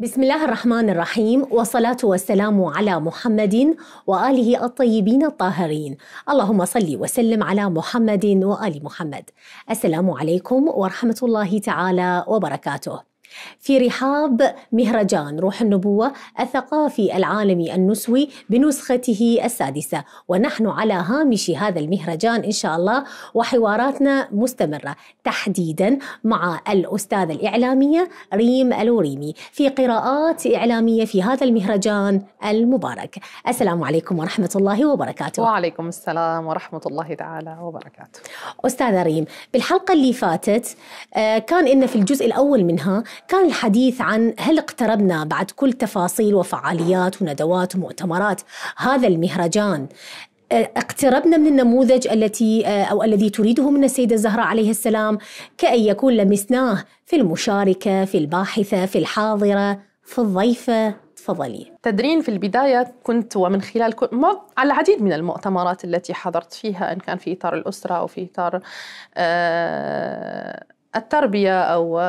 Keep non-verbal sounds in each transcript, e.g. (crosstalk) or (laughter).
بسم الله الرحمن الرحيم والصلاة والسلام على محمد وآله الطيبين الطاهرين اللهم صل وسلم على محمد وآل محمد السلام عليكم ورحمة الله تعالى وبركاته في رحاب مهرجان روح النبوة الثقافي العالمي النسوي بنسخته السادسة ونحن على هامش هذا المهرجان إن شاء الله وحواراتنا مستمرة تحديدا مع الأستاذة الإعلامية ريم الوريمي في قراءات إعلامية في هذا المهرجان المبارك السلام عليكم ورحمة الله وبركاته وعليكم السلام ورحمة الله تعالى وبركاته أستاذة ريم بالحلقة اللي فاتت آه، كان إن في الجزء الأول منها كان الحديث عن هل اقتربنا بعد كل تفاصيل وفعاليات وندوات ومؤتمرات هذا المهرجان أه، اقتربنا من النموذج التي أه، او الذي تريده من السيده الزهراء عليه السلام كأن يكون لمسناه في المشاركه، في الباحثه، في الحاضره، في الضيفه، تفضلي. تدرين في البدايه كنت ومن خلال كل ما على العديد من المؤتمرات التي حضرت فيها ان كان في اطار الاسره او في اطار أه، التربيه او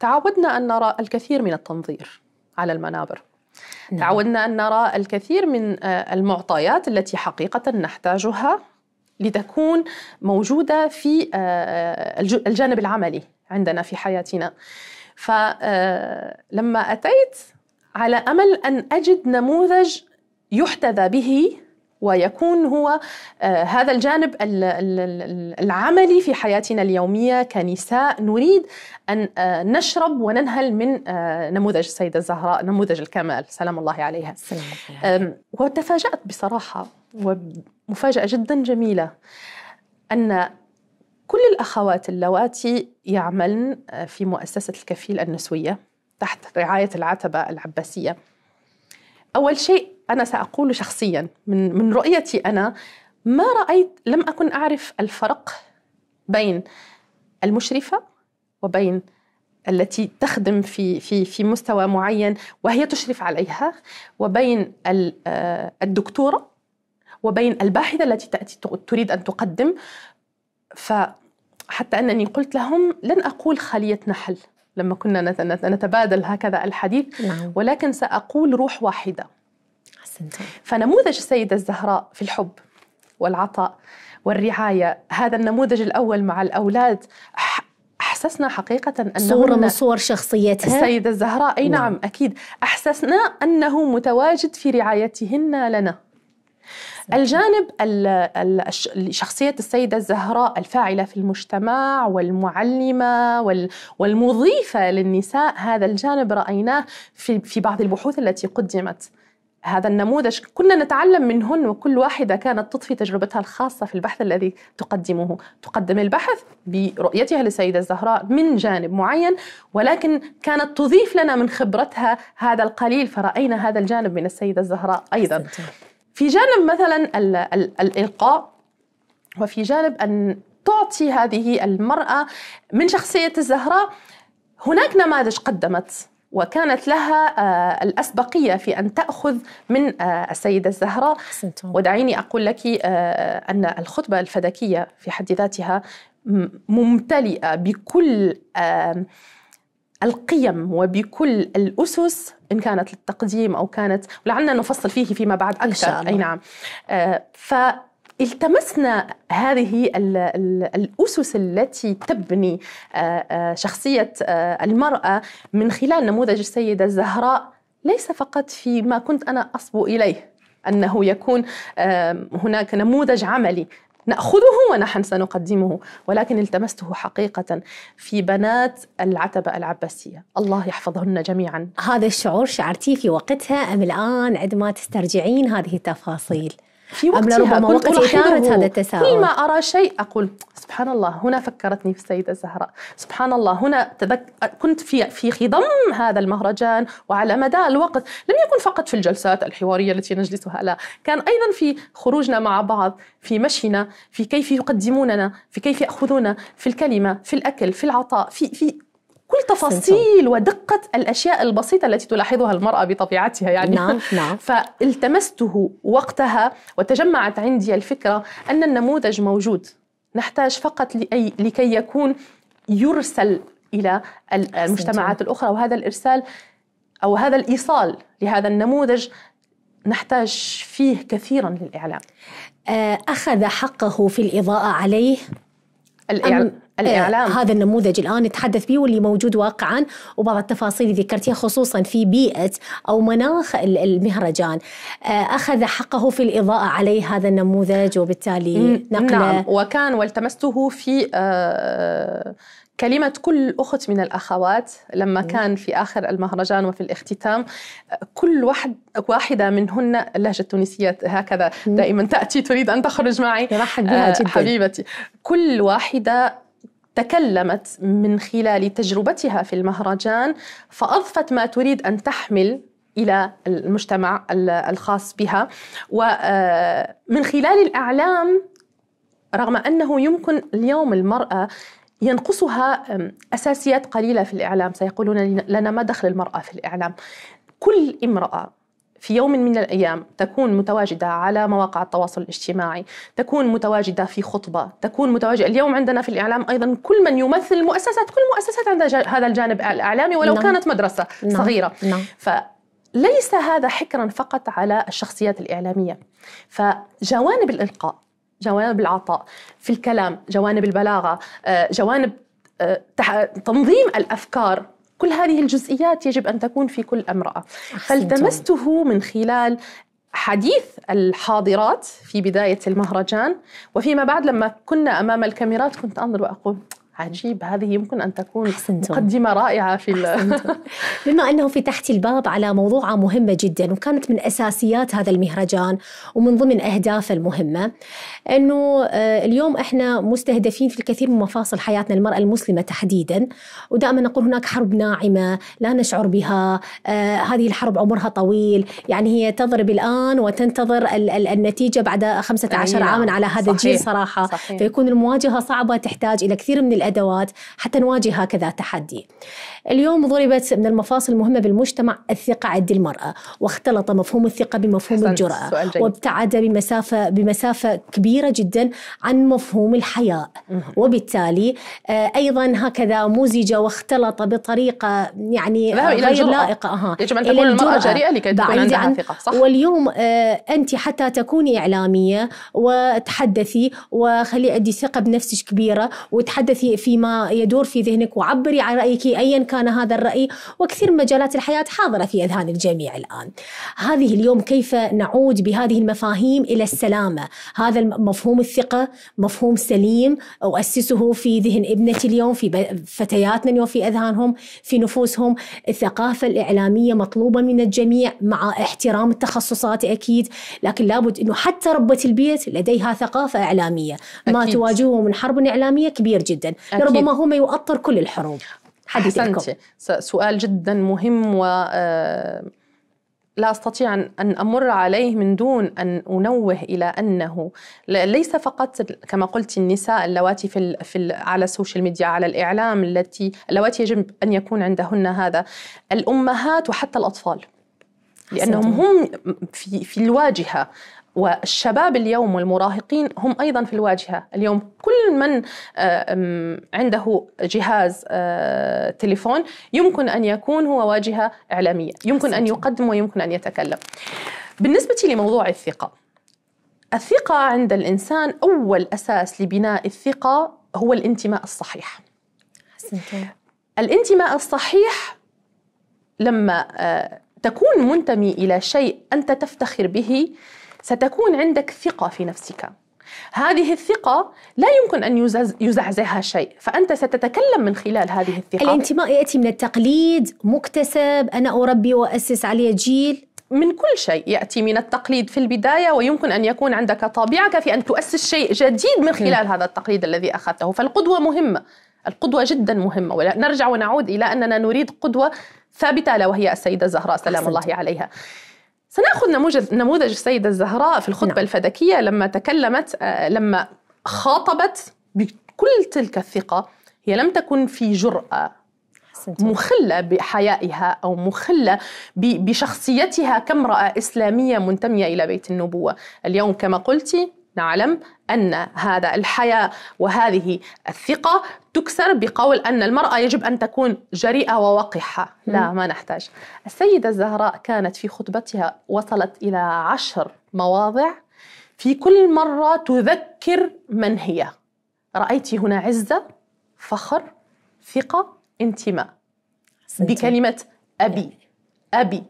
تعودنا أن نرى الكثير من التنظير على المنابر نعم. تعودنا أن نرى الكثير من آه، المعطيات التي حقيقة نحتاجها لتكون موجودة في آه، آه، الجانب العملي عندنا في حياتنا فلما أتيت على أمل أن أجد نموذج يحتذى به ويكون هو آه، هذا الجانب العملي في حياتنا اليومية كنساء نريد أن آه، نشرب وننهل من آه، نموذج السيدة الزهراء نموذج الكمال سلام الله عليها وتفاجأت بصراحة ومفاجأة جدا جميلة أن كل الأخوات اللواتي يعملن في مؤسسة الكفيل النسوية تحت رعاية العتبة العباسية أول شيء أنا سأقول شخصيا من, من رؤيتي أنا ما رأيت لم أكن أعرف الفرق بين المشرفة وبين التي تخدم في في في مستوى معين وهي تشرف عليها وبين آه، الدكتوره وبين الباحثه التي تاتي تريد ان تقدم فحتى انني قلت لهم لن اقول خليه نحل لما كنا نتبادل هكذا الحديث نعم. ولكن سأقول روح واحدة حسنت. فنموذج السيدة الزهراء في الحب والعطاء والرعاية هذا النموذج الأول مع الأولاد أحسسنا حقيقة أنه صورة من صور شخصيتها السيدة الزهراء أي نعم, نعم أكيد أحسسنا أنه متواجد في رعايتهن لنا الجانب شخصية السيدة الزهراء الفاعلة في المجتمع والمعلمة والمضيفة للنساء هذا الجانب رأيناه في بعض البحوث التي قدمت هذا النموذج كنا نتعلم منهن وكل واحدة كانت تضفي تجربتها الخاصة في البحث الذي تقدمه تقدم البحث برؤيتها للسيدة الزهراء من جانب معين ولكن كانت تضيف لنا من خبرتها هذا القليل فرأينا هذا الجانب من السيدة الزهراء أيضا في جانب مثلا الإلقاء وفي جانب أن تعطي هذه المرأة من شخصية الزهراء هناك نماذج قدمت وكانت لها آه، الأسبقية في أن تأخذ من آه، السيدة الزهراء ودعيني أقول لك آه، أن الخطبة الفدكية في حد ذاتها ممتلئة بكل القيم وبكل الأسس إن كانت للتقديم أو كانت ولعلنا نفصل فيه فيما بعد أكثر إن شاء الله. أي نعم آه، فالتمسنا هذه الأسس التي تبني آه، آه، شخصية المرأة من خلال نموذج السيدة الزهراء ليس فقط في ما كنت أنا أصبو إليه أنه يكون هناك نموذج عملي ناخذه ونحن سنقدمه ولكن التمسته حقيقه في بنات العتبه العباسيه الله يحفظهن جميعا هذا الشعور شعرتيه في وقتها ام الان عندما تسترجعين هذه التفاصيل في وقتها ربما وقت إثارة هذا التساؤل كل ما أرى شيء أقول سبحان الله هنا فكرتني في السيدة الزهراء سبحان الله هنا تذك... كنت في في خضم هذا المهرجان وعلى مدى الوقت لم يكن فقط في الجلسات الحوارية التي نجلسها لا كان أيضا في خروجنا مع بعض في مشينا في كيف يقدموننا في كيف يأخذونا في الكلمة في الأكل في العطاء في في كل تفاصيل ودقة الأشياء البسيطة التي تلاحظها المرأة بطبيعتها يعني نعم نعم (laughs) فالتمسته وقتها وتجمعت عندي الفكرة أن النموذج موجود نحتاج فقط لأي لكي يكون يرسل إلى المجتمعات الأخرى وهذا الإرسال أو هذا الإيصال لهذا النموذج نحتاج فيه كثيرا للإعلام آه، أخذ حقه في الإضاءة عليه الإعلام إيه، الإعلام هذا النموذج الآن نتحدث به واللي موجود واقعا وبعض التفاصيل اللي ذكرتيها خصوصا في بيئة أو مناخ المهرجان آه، أخذ حقه في الإضاءة عليه هذا النموذج وبالتالي نقله نعم وكان والتمسته في آه، كلمة كل أخت من الأخوات لما كان في آخر المهرجان وفي الاختتام كل واحد واحدة منهن اللهجة التونسية هكذا دائما تأتي تريد أن تخرج معي بها آه، جدا حبيبتي كل واحدة تكلمت من خلال تجربتها في المهرجان فأضفت ما تريد أن تحمل الى المجتمع الخاص بها ومن آه، خلال الاعلام رغم انه يمكن اليوم المراه ينقصها اساسيات قليله في الاعلام سيقولون لنا ما دخل المراه في الاعلام كل امراه في يوم من الايام تكون متواجده على مواقع التواصل الاجتماعي، تكون متواجده في خطبه، تكون متواجده، اليوم عندنا في الاعلام ايضا كل من يمثل مؤسسات، كل مؤسسات عندها هذا الجانب الاعلامي ولو نعم. كانت مدرسه نعم. صغيره. نعم. فليس هذا حكرا فقط على الشخصيات الاعلاميه. فجوانب الالقاء، جوانب العطاء في الكلام، جوانب البلاغه، آه، جوانب آه، تنظيم الافكار كل هذه الجزئيات يجب أن تكون في كل امرأة فالتمسته من خلال حديث الحاضرات في بداية المهرجان وفيما بعد لما كنا أمام الكاميرات كنت أنظر وأقول عجيب هذه يمكن أن تكون أحسنتم. مقدمة رائعة في (laughs) بما أنه في تحت الباب على موضوعة مهمة جدا وكانت من أساسيات هذا المهرجان ومن ضمن أهدافه المهمة أنه آه، اليوم إحنا مستهدفين في الكثير من مفاصل حياتنا المرأة المسلمة تحديدا ودائما نقول هناك حرب ناعمة لا نشعر بها آه، هذه الحرب عمرها طويل يعني هي تضرب الآن وتنتظر ال ال النتيجة بعد 15 نعم. عاما على هذا الجيل صراحة صحيح. فيكون المواجهة صعبة تحتاج إلى كثير من الأدوات حتى نواجه هكذا تحدي اليوم ضربت من المفاصل المهمة بالمجتمع الثقة عند المرأة واختلط مفهوم الثقة بمفهوم الجرأة وابتعد بمسافة, بمسافة كبيرة جدا عن مفهوم الحياء وبالتالي آه، أيضا هكذا مزج واختلط بطريقة يعني غير لائقة أها. يجب أن تكون المرأة جريئة لكي تكون عندها عن... ثقة صح؟ واليوم آه، أنت حتى تكوني إعلامية وتحدثي وخلي عندي ثقة بنفسك كبيرة وتحدثي فيما يدور في ذهنك وعبري عن رأيك أيا كان هذا الرأي وكثير من مجالات الحياة حاضرة في أذهان الجميع الآن هذه اليوم كيف نعود بهذه المفاهيم إلى السلامة هذا مفهوم الثقة مفهوم سليم أؤسسه في ذهن ابنتي اليوم في فتياتنا اليوم في أذهانهم في نفوسهم الثقافة الإعلامية مطلوبة من الجميع مع احترام التخصصات أكيد لكن لابد أنه حتى ربة البيت لديها ثقافة إعلامية ما أكيد. تواجهه من حرب إعلامية كبير جدا لربما هم يؤطر كل الحروب حديثكم سؤال جدا مهم و آه، لا استطيع ان امر عليه من دون ان انوه الى انه ليس فقط كما قلت النساء اللواتي في, الـ في الـ على السوشيال ميديا على الاعلام التي اللواتي يجب ان يكون عندهن هذا الامهات وحتى الاطفال لانهم هم في في الواجهه والشباب اليوم والمراهقين هم ايضا في الواجهه، اليوم كل من آه، عنده جهاز آه، تليفون يمكن ان يكون هو واجهه اعلاميه، يمكن ان يقدم ويمكن ان يتكلم. بالنسبه لموضوع الثقه. الثقه عند الانسان اول اساس لبناء الثقه هو الانتماء الصحيح. الانتماء الصحيح لما آه، تكون منتمي إلى شيء أنت تفتخر به ستكون عندك ثقة في نفسك هذه الثقة لا يمكن أن يزعزعها شيء فأنت ستتكلم من خلال هذه الثقة الانتماء يأتي من التقليد مكتسب أنا أربي وأسس علي جيل من كل شيء ياتي من التقليد في البدايه ويمكن ان يكون عندك طابعك في ان تؤسس شيء جديد من خلال هذا التقليد الذي اخذته فالقدوه مهمه القدوه جدا مهمه ونرجع ونعود الى اننا نريد قدوه ثابتة لا وهي السيدة الزهراء سلام حسنت. الله عليها سنأخذ نموذج نموذج السيدة الزهراء في الخطبة نعم. الفدكية لما تكلمت آه، لما خاطبت بكل تلك الثقة هي لم تكن في جرأة مخلة بحيائها أو مخلة بشخصيتها كامرأة إسلامية منتمية إلى بيت النبوة اليوم كما قلتي نعلم أن هذا الحياء وهذه الثقة تكسر بقول أن المرأة يجب أن تكون جريئة ووقحة لا ما نحتاج السيدة الزهراء كانت في خطبتها وصلت إلى عشر مواضع في كل مرة تذكر من هي رأيت هنا عزة فخر ثقة انتماء بكلمة أبي أبي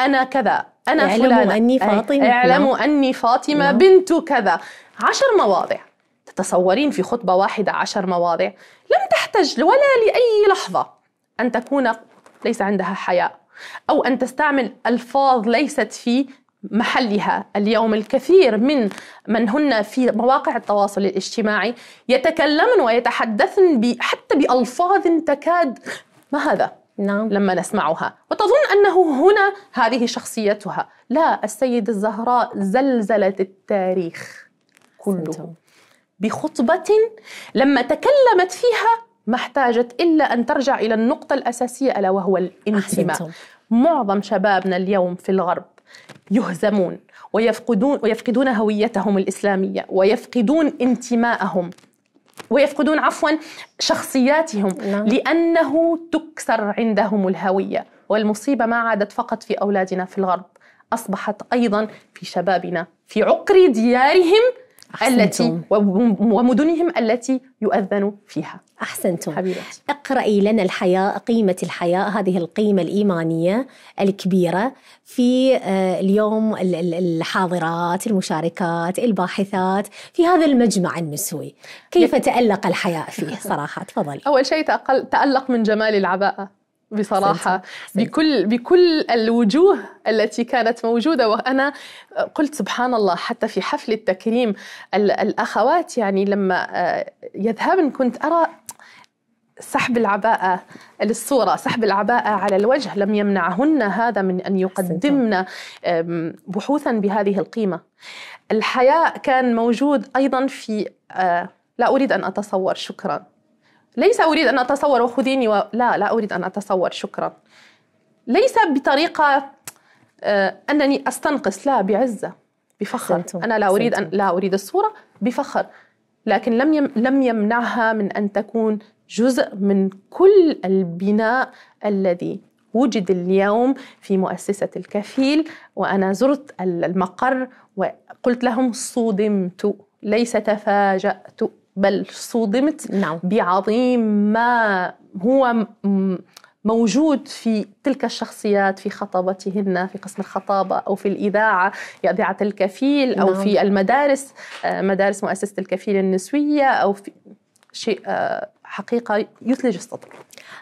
أنا كذا أنا اعلموا فلانة أني فاطمة اعلموا نعم. أني فاطمة لا. نعم. بنت كذا عشر مواضع تتصورين في خطبة واحدة عشر مواضع لم تحتج ولا لأي لحظة أن تكون ليس عندها حياء أو أن تستعمل ألفاظ ليست في محلها اليوم الكثير من من هن في مواقع التواصل الاجتماعي يتكلمن ويتحدثن حتى بألفاظ تكاد ما هذا نعم. لما نسمعها وتظن أنه هنا هذه شخصيتها لا السيدة الزهراء زلزلت التاريخ كله بخطبة لما تكلمت فيها ما احتاجت إلا أن ترجع إلى النقطة الأساسية ألا وهو الانتماء أحسنتم. معظم شبابنا اليوم في الغرب يهزمون ويفقدون ويفقدون هويتهم الإسلامية ويفقدون انتماءهم ويفقدون عفوا شخصياتهم نعم. لأنه تكسر عندهم الهوية والمصيبة ما عادت فقط في أولادنا في الغرب أصبحت أيضا في شبابنا في عقر ديارهم التي ومدنهم التي يؤذن فيها أحسنتم حبيبتي. اقرأي لنا الحياة قيمة الحياة هذه القيمة الإيمانية الكبيرة في آه، اليوم الحاضرات المشاركات الباحثات في هذا المجمع النسوي كيف تألق الحياء فيه صراحة تفضلي أول شيء تألق من جمال العباءة بصراحة بكل بكل الوجوه التي كانت موجودة وأنا قلت سبحان الله حتى في حفل التكريم الأخوات يعني لما آه، يذهبن كنت أرى سحب العباءة للصورة سحب العباءة على الوجه لم يمنعهن هذا من أن يقدمن بحوثا بهذه القيمة الحياء كان موجود أيضا في آه، لا أريد أن أتصور شكرا ليس أريد أن أتصور وخذيني و... لا لا أريد أن أتصور شكرا ليس بطريقة آه، أنني أستنقص لا بعزة بفخر سنتم. أنا لا أريد أن... لا أريد الصورة بفخر لكن لم يم... لم يمنعها من أن تكون جزء من كل البناء الذي وجد اليوم في مؤسسة الكفيل وأنا زرت المقر وقلت لهم صدمت ليس تفاجأت بل صدمت نعم. بعظيم ما هو موجود في تلك الشخصيات في خطابتهن في قسم الخطابة أو في الإذاعة إذاعة الكفيل أو نعم. في المدارس آه، مدارس مؤسسة الكفيل النسوية أو في شيء آه، حقيقة يثلج الصدر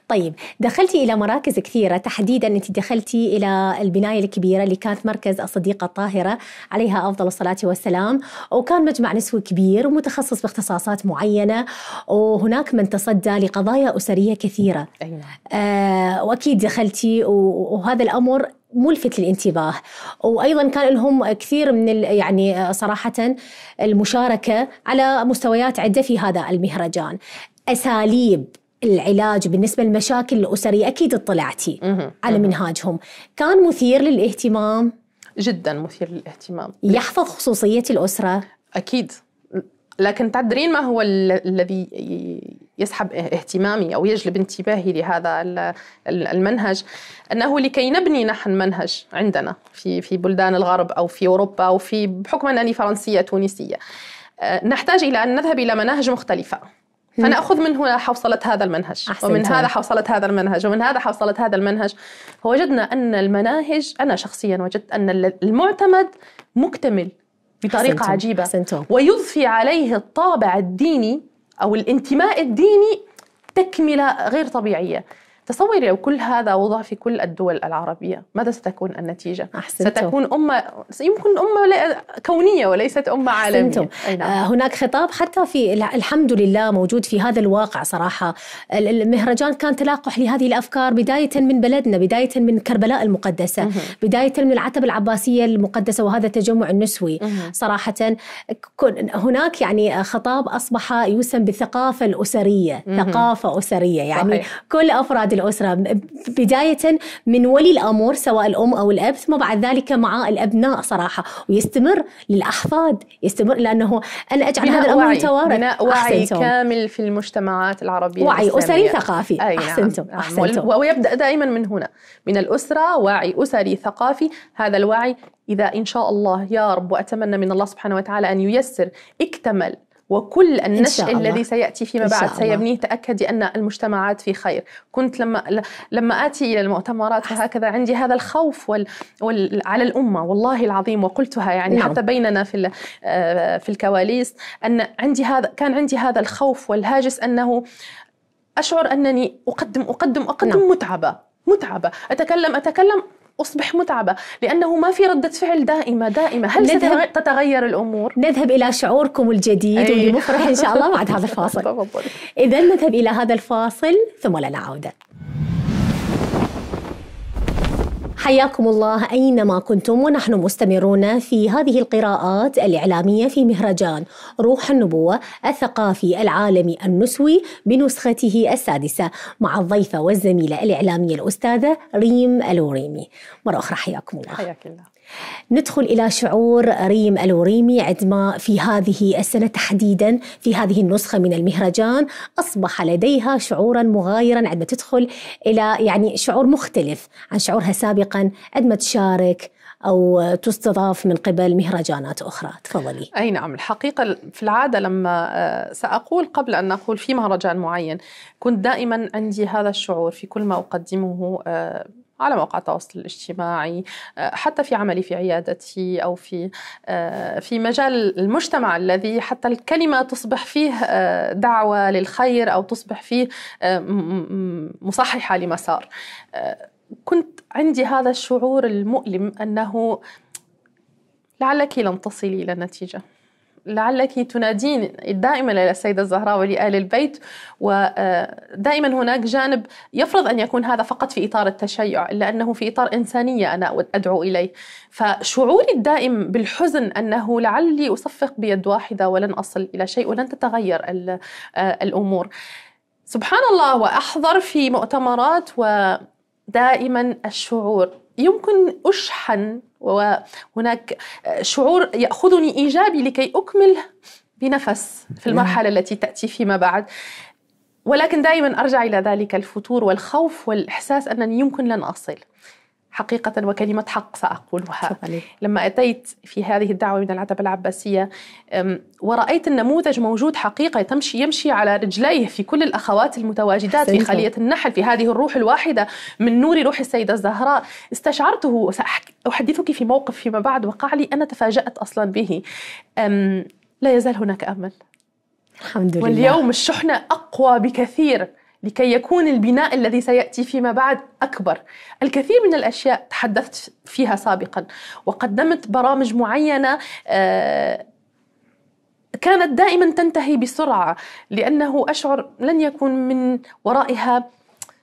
طيب دخلتي إلى مراكز كثيرة تحديدا أنت دخلتي إلى البناية الكبيرة اللي كانت مركز الصديقة الطاهرة عليها أفضل الصلاة والسلام وكان مجمع نسوي كبير ومتخصص باختصاصات معينة وهناك من تصدى لقضايا أسرية كثيرة أيوة. آه وأكيد دخلتي وهذا الأمر ملفت للانتباه وايضا كان لهم كثير من يعني آه، صراحه المشاركه على مستويات عده في هذا المهرجان اساليب العلاج بالنسبه للمشاكل الاسريه اكيد اطلعتي على منهاجهم كان مثير للاهتمام جدا مثير للاهتمام يحفظ خصوصيه الاسره اكيد لكن تدرين ما هو الذي يسحب اهتمامي او يجلب انتباهي لهذا المنهج انه لكي نبني نحن منهج عندنا في في بلدان الغرب او في اوروبا او في بحكم انني فرنسيه تونسيه أه، نحتاج الى ان نذهب الى مناهج مختلفه فانا اخذ من هنا حوصله هذا المنهج أحسنت. ومن هذا حوصله هذا المنهج ومن هذا حوصله هذا المنهج فوجدنا ان المناهج انا شخصيا وجدت ان المعتمد مكتمل بطريقه أحسنتم. عجيبه أحسنتم. ويضفي عليه الطابع الديني او الانتماء الديني تكمله غير طبيعيه تصوري لو كل هذا وضع في كل الدول العربية ماذا ستكون النتيجة؟ أحسنتم. ستكون أمة يمكن أمة كونية وليست أمة عالمية أحسنتم. نعم. آه، هناك خطاب حتى في الحمد لله موجود في هذا الواقع صراحة المهرجان كان تلاقح لهذه الأفكار بداية من بلدنا بداية من كربلاء المقدسة مه. بداية من العتبة العباسية المقدسة وهذا التجمع النسوي مه. صراحة هناك يعني خطاب أصبح يسمى بالثقافة الأسرية مه. ثقافة أسرية يعني صحيح. كل أفراد الأسرة بداية من ولي الأمور سواء الأم أو الأب ثم بعد ذلك مع الأبناء صراحة ويستمر للأحفاد يستمر لأنه أنا أجعل هذا الأمر متوارث بناء وعي أحسنتم. كامل في المجتمعات العربية وعي أسري ثقافي أي أحسنتم. نعم. أحسنتم ويبدأ دائما من هنا من الأسرة وعي أسري ثقافي هذا الوعي إذا إن شاء الله يا رب وأتمنى من الله سبحانه وتعالى أن ييسر اكتمل وكل النشء الذي سيأتي فيما بعد سيبنيه تأكدي أن المجتمعات في خير كنت لما لما آتي إلى المؤتمرات وهكذا عندي هذا الخوف وال وال على الأمة والله العظيم وقلتها يعني نعم. حتى بيننا في آه، في الكواليس أن عندي هذا كان عندي هذا الخوف والهاجس أنه أشعر أنني أقدم أقدم أقدم نعم. متعبة متعبة أتكلم أتكلم أصبح متعبة لأنه ما في ردة فعل دائمة دائمة هل نذهب تتغير الأمور؟ نذهب إلى شعوركم الجديد أيه. والمفرح إن شاء الله بعد هذا الفاصل (laughs) إذا نذهب إلى هذا الفاصل ثم لنا عودة حياكم الله أينما كنتم ونحن مستمرون في هذه القراءات الإعلامية في مهرجان روح النبوة الثقافي العالمي النسوي بنسخته السادسة مع الضيفة والزميلة الإعلامية الأستاذة ريم الوريمي مرة أخرى حياكم الله حياك الله ندخل إلى شعور ريم الوريمي عندما في هذه السنة تحديدا في هذه النسخة من المهرجان أصبح لديها شعورا مغايرا عندما تدخل إلى يعني شعور مختلف عن شعورها سابقا عندما تشارك أو تستضاف من قبل مهرجانات أخرى تفضلي أي نعم الحقيقة في العادة لما آه، سأقول قبل أن أقول في مهرجان معين كنت دائما عندي هذا الشعور في كل ما أقدمه آه، على مواقع التواصل الاجتماعي آه، حتى في عملي في عيادتي أو في آه، في مجال المجتمع الذي حتى الكلمة تصبح فيه آه، دعوة للخير أو تصبح فيه مصححة لمسار كنت عندي هذا الشعور المؤلم أنه لعلك لن تصلي إلى النتيجة لعلك تنادين دائما للسيدة الزهراء ولآل البيت ودائما هناك جانب يفرض أن يكون هذا فقط في إطار التشيع إلا أنه في إطار إنسانية أنا أدعو إليه فشعوري الدائم بالحزن أنه لعلي أصفق بيد واحدة ولن أصل إلى شيء ولن تتغير الأمور سبحان الله وأحضر في مؤتمرات ودائما الشعور يمكن أشحن وهناك شعور ياخذني ايجابي لكي اكمل بنفس في المرحله التي تاتي فيما بعد ولكن دائما ارجع الى ذلك الفتور والخوف والاحساس انني يمكن لن اصل حقيقة وكلمة حق سأقولها لما أتيت في هذه الدعوة من العتبة العباسية ورأيت النموذج موجود حقيقة تمشي يمشي على رجليه في كل الأخوات المتواجدات حسنت. في خلية النحل في هذه الروح الواحدة من نور روح السيدة الزهراء استشعرته وسأحدثك في موقف فيما بعد وقع لي أنا تفاجأت أصلا به لا يزال هناك أمل الحمد لله واليوم الشحنة أقوى بكثير لكي يكون البناء الذي سياتي فيما بعد اكبر. الكثير من الاشياء تحدثت فيها سابقا وقدمت برامج معينه آه، كانت دائما تنتهي بسرعه لانه اشعر لن يكون من ورائها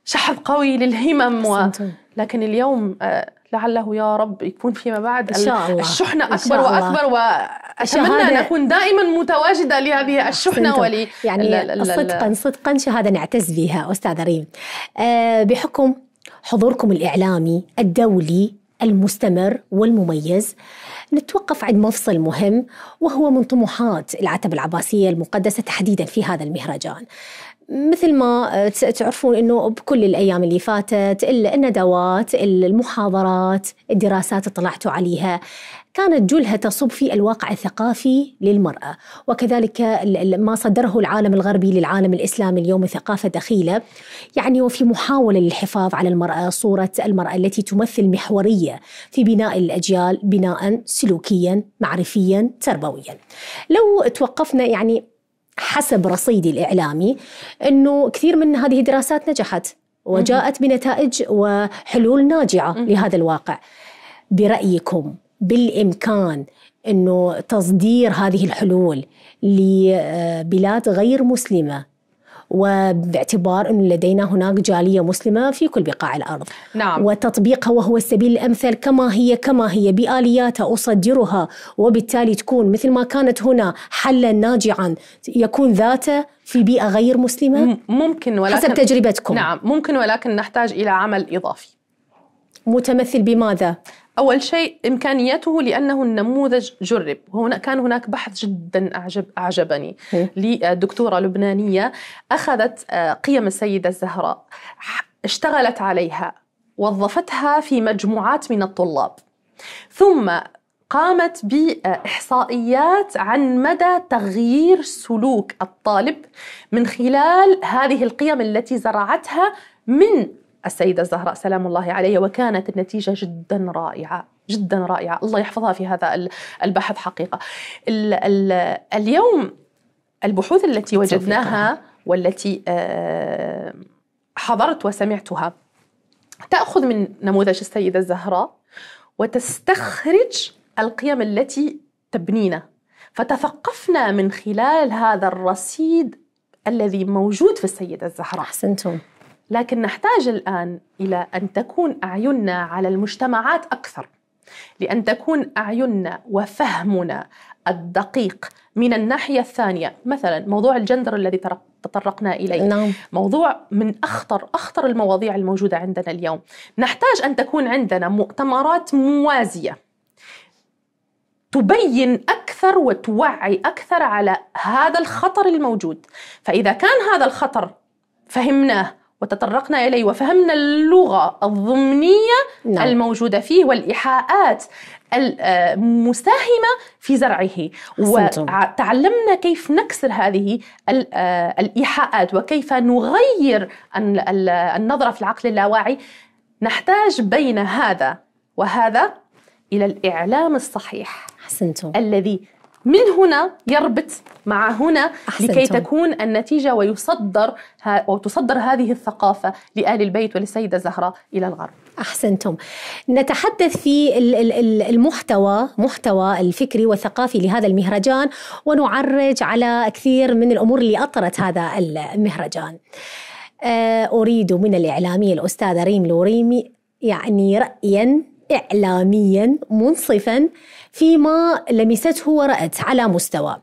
شحذ قوي للهمم و... لكن اليوم آه، لعله يا رب يكون فيما بعد إن شاء الله. الشحنة أكبر إن شاء الله. وأكبر وأتمنى أن أكون دائما متواجدة لهذه الشحنة ولي يعني صدقا صدقا شهادة نعتز بها أستاذة ريم آه، بحكم حضوركم الإعلامي الدولي المستمر والمميز نتوقف عند مفصل مهم وهو من طموحات العتبة العباسية المقدسة تحديدا في هذا المهرجان مثل ما آه، تعرفون انه بكل الايام اللي فاتت الندوات المحاضرات الدراسات اطلعتوا عليها كانت جلها تصب في الواقع الثقافي للمراه وكذلك ما صدره العالم الغربي للعالم الاسلامي اليوم ثقافه دخيله يعني وفي محاوله للحفاظ على المراه صوره المراه التي تمثل محوريه في بناء الاجيال بناء سلوكيا معرفيا تربويا لو توقفنا يعني حسب رصيدي الإعلامي أنه كثير من هذه الدراسات نجحت وجاءت بنتائج وحلول ناجعة لهذا الواقع برأيكم بالإمكان أنه تصدير هذه الحلول لبلاد غير مسلمة وباعتبار أن لدينا هناك جالية مسلمة في كل بقاع الأرض نعم. وتطبيقها وهو السبيل الأمثل كما هي كما هي بآلياتها أصدرها وبالتالي تكون مثل ما كانت هنا حلا ناجعا يكون ذاته في بيئة غير مسلمة؟ ممكن ولكن حسب تجربتكم نعم ممكن ولكن نحتاج إلى عمل إضافي متمثل بماذا؟ أول شيء إمكانياته لأنه النموذج جرب وهنا كان هناك بحث جدا أعجب أعجبني إيه. لدكتورة لبنانية أخذت آه، قيم السيدة الزهراء اشتغلت عليها وظفتها في مجموعات من الطلاب ثم قامت باحصائيات عن مدى تغيير سلوك الطالب من خلال هذه القيم التي زرعتها من السيدة الزهراء سلام الله عليها وكانت النتيجة جدا رائعة جدا رائعة الله يحفظها في هذا البحث حقيقة الـ الـ اليوم البحوث التي وجدناها والتي آه، حضرت وسمعتها تأخذ من نموذج السيدة الزهراء وتستخرج القيم التي تبنينا فتثقفنا من خلال هذا الرصيد الذي موجود في السيدة الزهراء أحسنتم لكن نحتاج الان الى ان تكون اعيننا على المجتمعات اكثر لان تكون اعيننا وفهمنا الدقيق من الناحيه الثانيه مثلا موضوع الجندر الذي تطرقنا اليه نعم. موضوع من اخطر اخطر المواضيع الموجوده عندنا اليوم نحتاج ان تكون عندنا مؤتمرات موازيه تبين اكثر وتوعي اكثر على هذا الخطر الموجود فاذا كان هذا الخطر فهمناه وتطرقنا إليه وفهمنا اللغة الضمنية نعم. الموجودة فيه والإيحاءات المساهمة آه، في زرعه وتعلمنا كيف نكسر هذه آه، الإيحاءات وكيف نغير النظرة في العقل اللاواعي نحتاج بين هذا وهذا إلى الإعلام الصحيح حسنتم الذي من هنا يربط مع هنا أحسنتم. لكي تكون النتيجة ويصدر وتصدر هذه الثقافة لآل البيت وللسيدة زهرة إلى الغرب أحسنتم نتحدث في المحتوى محتوى الفكري والثقافي لهذا المهرجان ونعرج على كثير من الأمور اللي أطرت هذا المهرجان آه، أريد من الإعلامية الأستاذة ريم لوريمي يعني رأيا إعلاميا منصفا فيما لمسته ورأت على مستوى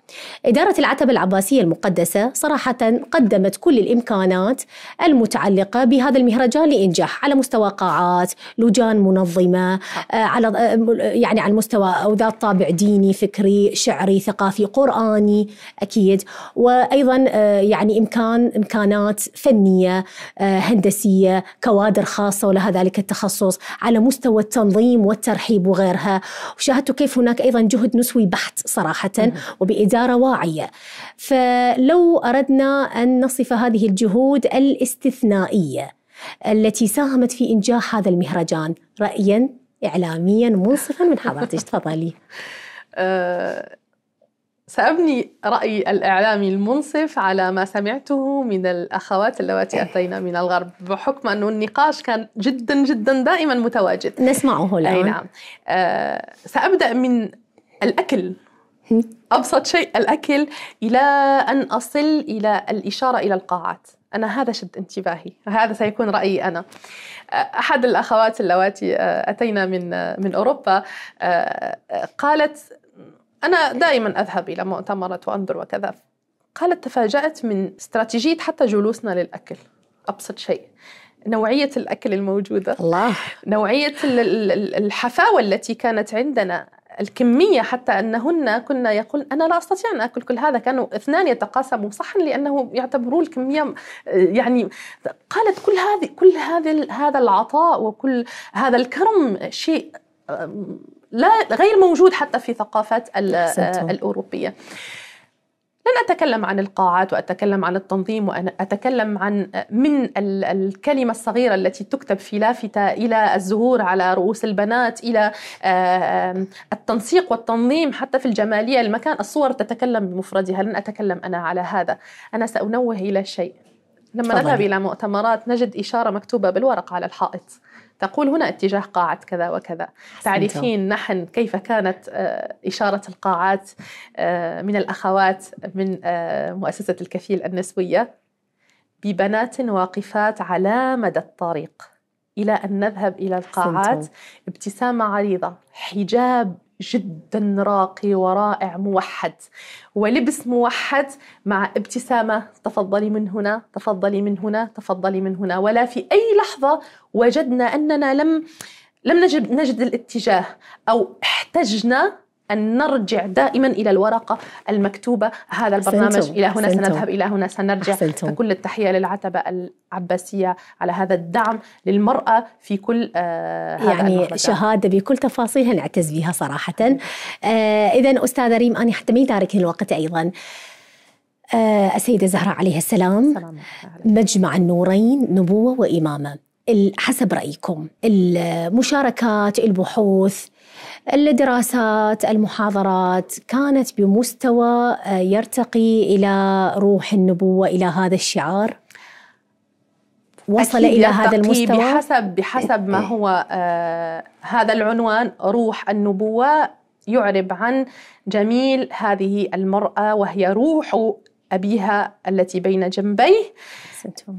إدارة العتبة العباسية المقدسة صراحة قدمت كل الإمكانات المتعلقة بهذا المهرجان لإنجاح على مستوى قاعات لجان منظمة آه، على آه، يعني على المستوى أو ذات طابع ديني فكري شعري ثقافي قرآني أكيد وأيضا آه، يعني إمكان إمكانات فنية هندسية كوادر خاصة ولها ذلك التخصص على مستوى التنظيم التنظيم والترحيب وغيرها وشاهدت كيف هناك أيضا جهد نسوي بحت صراحة وبإدارة واعية فلو أردنا أن نصف هذه الجهود الاستثنائية التي ساهمت في إنجاح هذا المهرجان رأيا إعلاميا منصفا من حضرتك (laughs) تفضلي أه، سأبني رأيي الإعلامي المنصف على ما سمعته من الأخوات اللواتي أتينا من الغرب بحكم أنه النقاش كان جدا جدا دائما متواجد نسمعه الآن أي نعم آه سأبدأ من الأكل أبسط شيء الأكل إلى أن أصل إلى الإشارة إلى القاعات أنا هذا شد انتباهي هذا سيكون رأيي أنا آه، أحد الأخوات اللواتي آه، أتينا من آه، من أوروبا قالت أنا دائما أذهب إلى مؤتمرات وأنظر وكذا قالت تفاجأت من استراتيجية حتى جلوسنا للأكل أبسط شيء نوعية الأكل الموجودة الله نوعية الحفاوة التي كانت عندنا الكمية حتى أنهن كنا يقول أنا لا أستطيع أن أكل كل هذا كانوا اثنان يتقاسموا صحن لأنه يعتبروا الكمية آه، يعني قالت كل هذه كل هذا هذا العطاء وكل هذا الكرم شيء آه، لا غير موجود حتى في ثقافات آه، الأوروبية لن أتكلم عن القاعات وأتكلم عن التنظيم وأتكلم عن آه، من الكلمة الصغيرة التي تكتب في لافتة إلى الزهور على رؤوس البنات إلى آه، التنسيق والتنظيم حتى في الجمالية المكان الصور تتكلم بمفردها لن أتكلم أنا على هذا أنا سأنوه إلى شيء لما نذهب إلى مؤتمرات نجد إشارة مكتوبة بالورق على الحائط تقول هنا اتجاه قاعة كذا وكذا تعرفين نحن كيف كانت آه، إشارة القاعات آه، من الأخوات من آه، مؤسسة الكفيل النسوية ببنات واقفات على مدى الطريق إلى أن نذهب إلى القاعات ابتسامة عريضة حجاب جدا راقي ورائع موحد ولبس موحد مع ابتسامة تفضلي من هنا تفضلي من هنا تفضلي من هنا ولا في أي لحظة وجدنا أننا لم لم نجد, نجد الاتجاه أو احتجنا أن نرجع دائما إلى الورقة المكتوبة هذا البرنامج أحسنتم. إلى هنا أحسنتم. سنذهب إلى هنا سنرجع أحسنتم. فكل التحية للعتبة العباسية على هذا الدعم للمرأة في كل آه هذا يعني شهادة بكل تفاصيلها نعتز بها صراحة آه إذا أستاذة ريم أنا حتى ما يداركني الوقت أيضا آه السيدة زهراء عليها السلام مجمع النورين نبوة وإمامة حسب رأيكم المشاركات البحوث الدراسات المحاضرات كانت بمستوى آه، يرتقي إلى روح النبوة إلى هذا الشعار وصل إلى هذا المستوى بحسب بحسب ما إيه. هو آه هذا العنوان روح النبوة يعرب عن جميل هذه المرأة وهي روح أبيها التي بين جنبيه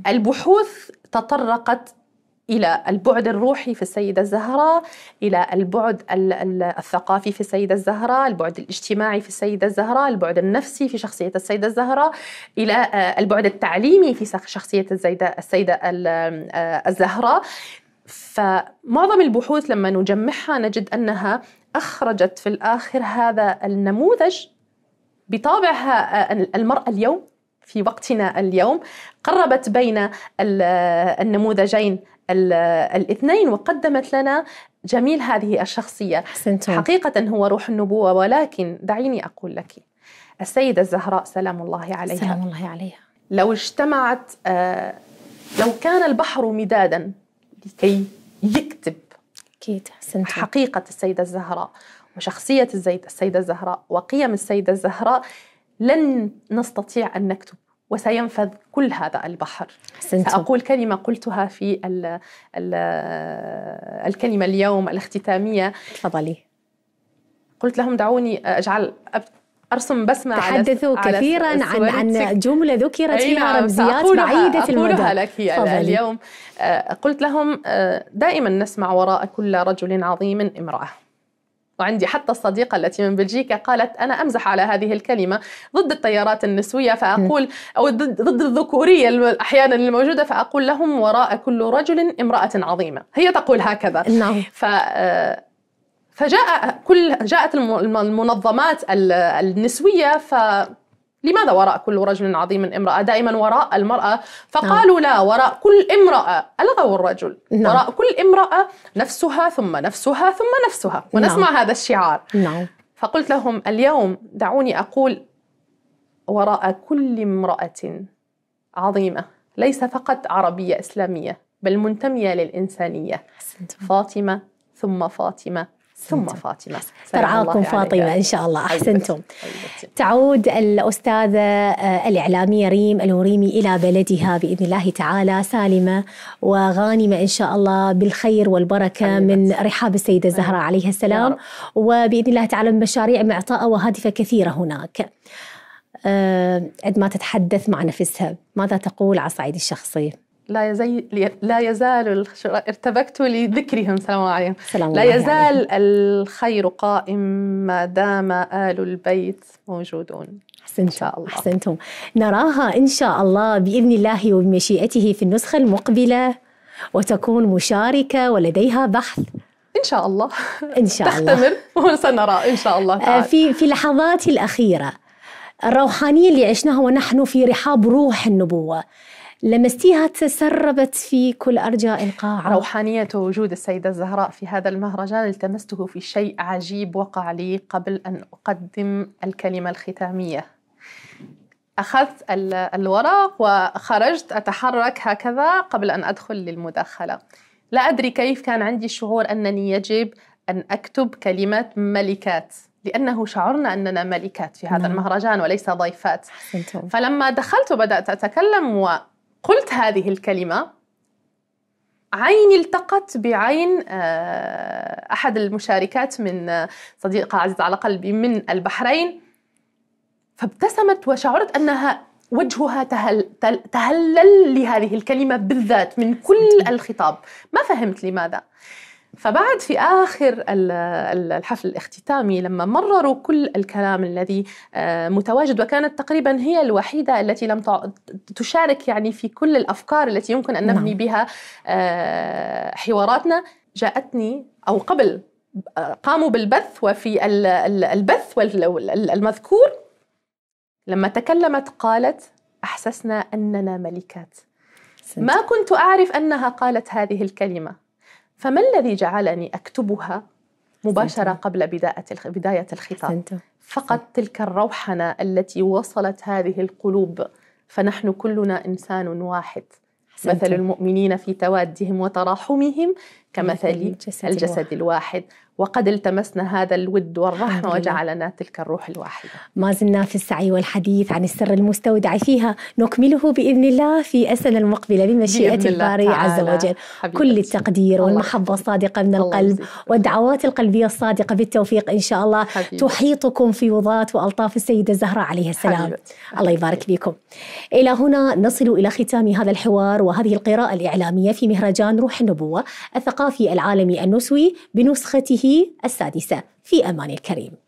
البحوث تطرقت إلى البعد الروحي في السيدة الزهراء إلى البعد الثقافي في السيدة الزهراء البعد الاجتماعي في السيدة الزهراء البعد النفسي في شخصية السيدة الزهراء إلى آه، البعد التعليمي في شخصية السيدة آه، الزهراء فمعظم البحوث لما نجمعها نجد أنها أخرجت في الآخر هذا النموذج بطابعها آه، المرأة اليوم في وقتنا اليوم قربت بين النموذجين الاثنين وقدمت لنا جميل هذه الشخصية حسنتم. حقيقة هو روح النبوة ولكن دعيني أقول لك السيدة الزهراء سلام الله عليها سلام الله عليها لو اجتمعت آه، لو كان البحر مدادا لكي يكتب أكيد حقيقة السيدة الزهراء وشخصية الزيد السيدة الزهراء وقيم السيدة الزهراء لن نستطيع أن نكتب وسينفذ كل هذا البحر حسنتم. سأقول كلمة قلتها في الـ الـ الكلمة اليوم الاختتامية تفضلي قلت لهم دعوني أجعل ارسم بسمه تحدثوا على كثيرا على عن عن جمله ذكرت فيها أيوة، رمزيات بعيده المدى اقولها لك هي اليوم آه، قلت لهم آه، دائما نسمع وراء كل رجل عظيم امراه وعندي حتى الصديقة التي من بلجيكا قالت أنا أمزح على هذه الكلمة ضد التيارات النسوية فأقول أو ضد, الذكورية أحيانا الموجودة فأقول لهم وراء كل رجل امرأة عظيمة هي تقول هكذا نعم ف فجاء كل جاءت المنظمات النسوية ف لماذا وراء كل رجل عظيم امرأة دائما وراء المرأة نعم. فقالوا لا وراء كل امرأة ألغوا الرجل نعم. وراء كل امرأة نفسها ثم نفسها ثم نفسها ونسمع نعم. هذا الشعار نعم. فقلت لهم اليوم دعوني أقول وراء كل امرأة عظيمة ليس فقط عربية إسلامية بل منتمية للإنسانية فاطمة ثم فاطمة ثم فاطمة ترعاكم فاطمة إن شاء الله أحسنتم تعود الأستاذة آه، الإعلامية ريم الوريمي إلى بلدها بإذن الله تعالى سالمة وغانمة إن شاء الله بالخير والبركة من رحاب السيدة زهراء عليها السلام وبإذن الله تعالى من مشاريع معطاءة وهادفة كثيرة هناك آه، عندما تتحدث مع نفسها ماذا تقول على الصعيد الشخصي لا يزال لا يزال ارتبكت لذكرهم سلام عليهم سلام لا يزال عليهم. الخير قائم ما دام آل البيت موجودون أحسنتم. إن شاء الله أحسنتم نراها إن شاء الله بإذن الله وبمشيئته في النسخة المقبلة وتكون مشاركة ولديها بحث إن شاء الله إن شاء تختمر وسنرى إن شاء الله آه، تعالى. في في اللحظات الأخيرة الروحانية اللي عشناها ونحن في رحاب روح النبوة لمستيها تسربت في كل أرجاء القاعة روحانية وجود السيدة الزهراء في هذا المهرجان التمسته في شيء عجيب وقع لي قبل أن أقدم الكلمة الختامية أخذت الورق وخرجت أتحرك هكذا قبل أن أدخل للمداخلة لا أدري كيف كان عندي الشعور أنني يجب أن أكتب كلمة ملكات لأنه شعرنا أننا ملكات في هذا نعم. المهرجان وليس ضيفات حسنتم. فلما دخلت وبدأت أتكلم و قلت هذه الكلمة عيني التقت بعين آه، أحد المشاركات من آه، صديقة عزيزة على قلبي من البحرين فابتسمت وشعرت أنها وجهها تهل تهلل لهذه الكلمة بالذات من كل الخطاب ما فهمت لماذا فبعد في آخر الحفل الاختتامي لما مرروا كل الكلام الذي آه، متواجد وكانت تقريبا هي الوحيدة التي لم تشارك يعني في كل الأفكار التي يمكن أن نبني نعم. بها آه، حواراتنا جاءتني أو قبل آه، قاموا بالبث وفي البث المذكور لما تكلمت قالت أحسسنا أننا ملكات ما كنت أعرف أنها قالت هذه الكلمة فما الذي جعلني أكتبها مباشرة قبل بداية بداية الخطاب فقط تلك الروحنة التي وصلت هذه القلوب فنحن كلنا إنسان واحد مثل المؤمنين في توادهم وتراحمهم كمثل الجسد الواحد وقد التمسنا هذا الود والرحمة وجعلنا تلك الروح الواحدة ما زلنا في السعي والحديث عن السر المستودع فيها نكمله بإذن الله في السنه المقبلة بمشيئة الباري عز وجل كل التقدير والمحبة الصادقة من القلب والدعوات القلبية الصادقة بالتوفيق إن شاء الله حبيبتي. تحيطكم في وضات وألطاف السيدة زهراء عليها السلام حبيبتي. الله يبارك بكم إلى هنا نصل إلى ختام هذا الحوار وهذه القراءة الإعلامية في مهرجان روح النبوة الثقافي العالمي النسوي بنسخته السادسة في أمان الكريم